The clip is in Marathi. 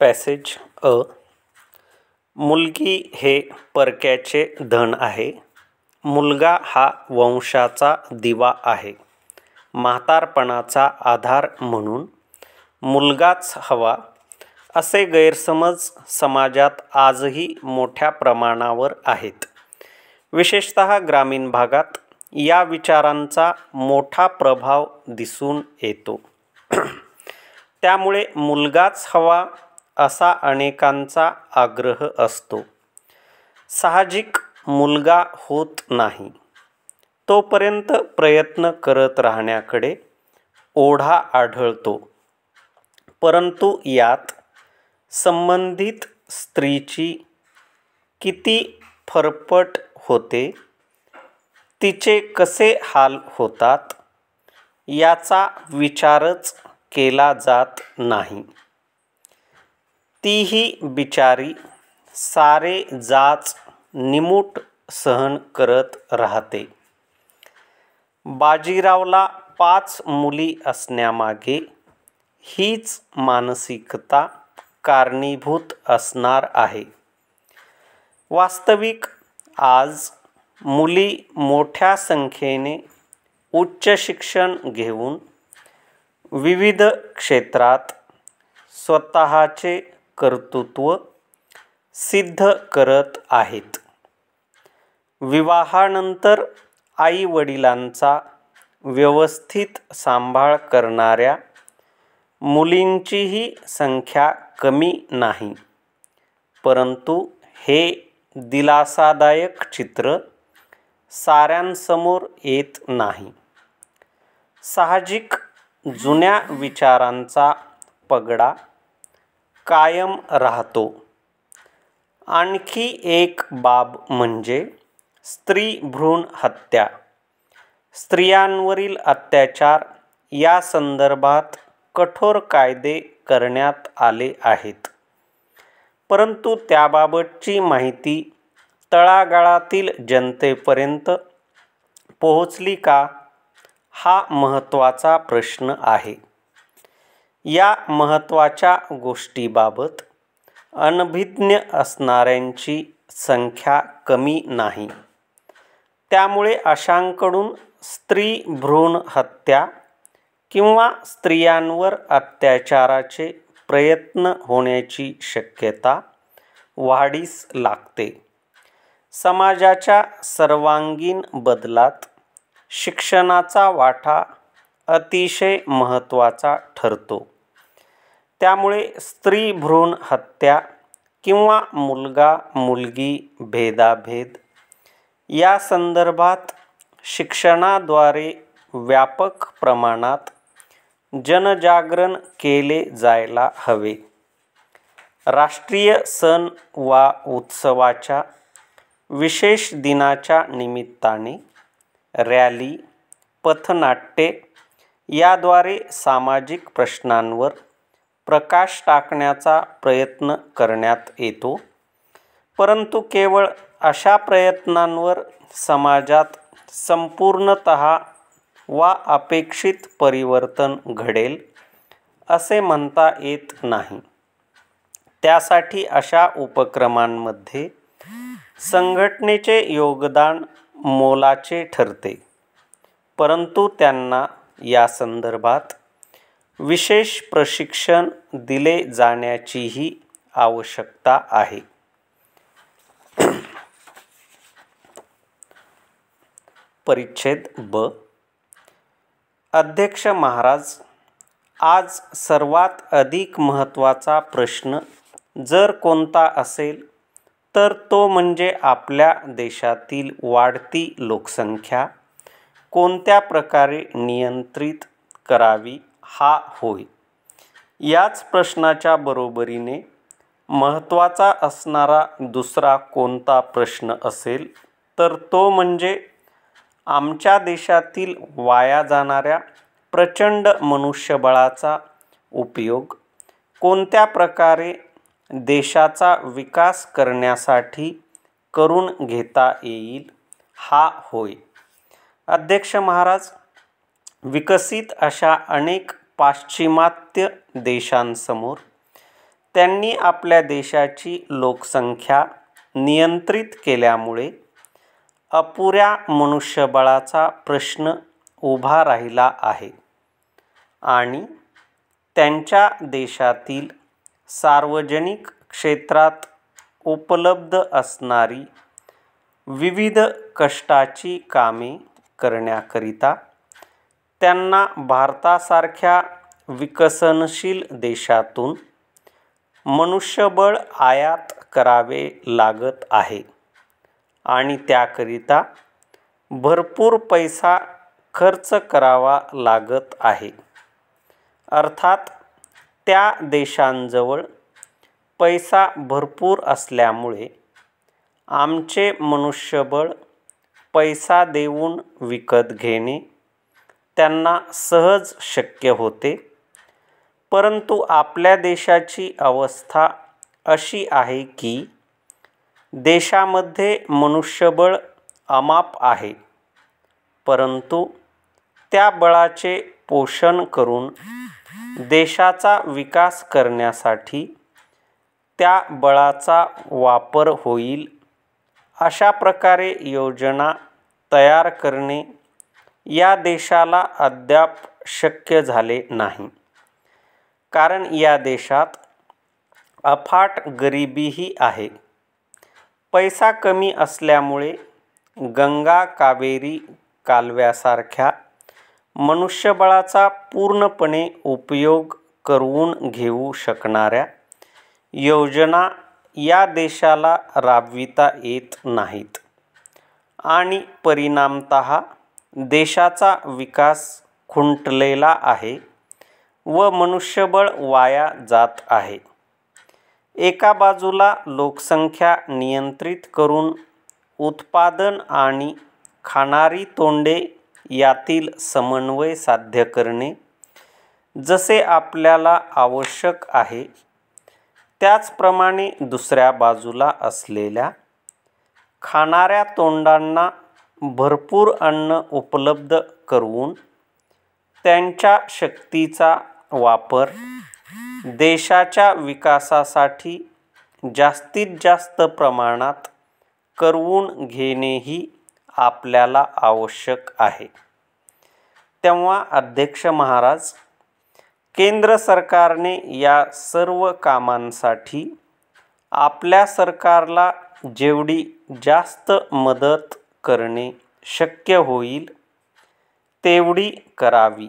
पॅसेज अ मुलगी हे परक्याचे धन आहे मुलगा हा वंशाचा दिवा आहे म्हातारपणाचा आधार म्हणून मुलगाच हवा असे गैरसमज समाजात आजही मोठ्या प्रमाणावर आहेत विशेषत ग्रामीण भागात या विचारांचा मोठा प्रभाव दिसून येतो त्यामुळे मुलगाच हवा असा अनेकांचा आग्रह असतो साहजिक मुलगा होत नाही तोपर्यंत प्रयत्न करत राहण्याकडे ओढा आढळतो परंतु यात संबंधित स्त्रीची किती फरपट होते तिचे कसे हाल होतात याचा विचारच केला जात नाही तीही बिचारी सारे जाच निमूट सहन करत राहते बाजीरावला पाच मुली असण्यामागे हीच मानसिकता कारणीभूत असणार आहे वास्तविक आज मुली मोठ्या संख्येने उच्च शिक्षण घेऊन विविध क्षेत्रात स्वतःचे कर्तृत्व सिद्ध करत आहेत विवाहानंतर आईवडिलांचा व्यवस्थित सांभाळ करणाऱ्या मुलींचीही संख्या कमी नाही परंतु हे दिलासादायक चित्र साऱ्यांसमोर येत नाही साहजिक जुन्या विचारांचा पगडा कायम राहतो आणखी एक बाब म्हणजे स्त्रीभ्रूण हत्या स्त्रियांवरील अत्याचार या संदर्भात कठोर कायदे करण्यात आले आहेत परंतु त्याबाबतची माहिती तळागाळातील जनतेपर्यंत पोहोचली का हा महत्त्वाचा प्रश्न आहे या महत्त्वाच्या गोष्टीबाबत अनभिज्ञ असणाऱ्यांची संख्या कमी नाही त्यामुळे अशांकडून स्त्री भ्रूण हत्या किंवा स्त्रियांवर अत्याचाराचे प्रयत्न होण्याची शक्यता वाढीस लागते समाजाच्या सर्वांगीण बदलात शिक्षणाचा वाटा अतिशय महत्त्वाचा ठरतो त्यामुळे स्त्री भ्रूण हत्या किंवा मुलगा मुलगी भेदाभेद या संदर्भात शिक्षणाद्वारे व्यापक प्रमाणात जनजागरण केले जायला हवे राष्ट्रीय सण वा उत्सवाच्या विशेष दिनाच्या निमित्ताने रॅली पथनाट्ये याद्वारे सामाजिक प्रश्नांवर प्रकाश टाकण्याचा प्रयत्न करण्यात येतो परंतु केवळ अशा प्रयत्नांवर समाजात संपूर्णत वा अपेक्षित परिवर्तन घडेल असे म्हणता येत नाही त्यासाठी अशा उपक्रमांमध्ये संघटनेचे योगदान मोलाचे ठरते परंतु त्यांना या संदर्भात विशेष प्रशिक्षण दिले जाण्याचीही आवश्यकता आहे परिच्छेद ब अध्यक्ष महाराज आज सर्वात अधिक महत्त्वाचा प्रश्न जर कोणता असेल तर तो म्हणजे आपल्या देशातील वाढती लोकसंख्या कोणत्या प्रकारे नियंत्रित करावी हा होय याच प्रश्नाच्या बरोबरीने महत्त्वाचा असणारा दुसरा कोणता प्रश्न असेल तर तो म्हणजे आमच्या देशातील वाया जाणाऱ्या प्रचंड मनुष्यबळाचा उपयोग कोणत्या प्रकारे देशाचा विकास करण्यासाठी करून घेता येईल हा होय अध्यक्ष महाराज विकसित अशा अनेक पाश्चिमात्य देशांसमोर त्यांनी आपल्या देशाची लोकसंख्या नियंत्रित केल्यामुळे अपुऱ्या मनुष्यबळाचा प्रश्न उभा राहिला आहे आणि त्यांच्या देशातील सार्वजनिक क्षेत्रात उपलब्ध असणारी विविध कष्टाची कामे करण्याकरिता त्यांना भारतासारख्या विकसनशील देशातून मनुष्यबळ आयात करावे लागत आहे आणि त्याकरिता भरपूर पैसा खर्च करावा लागत आहे अर्थात त्या देशांजवळ पैसा भरपूर असल्यामुळे आमचे मनुष्यबळ पैसा देऊन विकत घेणे त्यांना सहज शक्य होते परंतु आपल्या देशाची अवस्था अशी आहे की देशामध्ये मनुष्यबळ अमाप आहे परंतु त्या बळाचे पोषण करून देशाचा विकास करण्यासाठी त्या बळाचा वापर होईल अशा प्रकारे योजना तयार करणे या देशाला अद्याप शक्य झाले नाही कारण या देशात अफाट गरिबीही आहे पैसा कमी असल्यामुळे गंगा कावेरी कालव्यासारख्या मनुष्यबळाचा पूर्णपणे उपयोग करून घेऊ शकणाऱ्या योजना या देशाला राबविता येत नाहीत आणि परिणामत देशाचा विकास खुंटलेला आहे व मनुष्यबळ वाया जात आहे एका बाजूला लोकसंख्या नियंत्रित करून उत्पादन आणि खाणारी तोंडे यातील समन्वय साध्य करणे जसे आपल्याला आवश्यक आहे त्याचप्रमाणे दुसऱ्या बाजूला असलेल्या खाणाऱ्या तोंडांना भरपूर अन्न उपलब्ध करून त्यांच्या शक्तीचा वापर देशाच्या विकासासाठी जास्तीत जास्त प्रमाणात करवून घेणेही आपल्याला आवश्यक आहे तेव्हा अध्यक्ष महाराज केंद्र सरकारने या सर्व कामांसाठी आपल्या सरकारला जेवढी जास्त मदत करणे शक्य होईल तेवढी करावी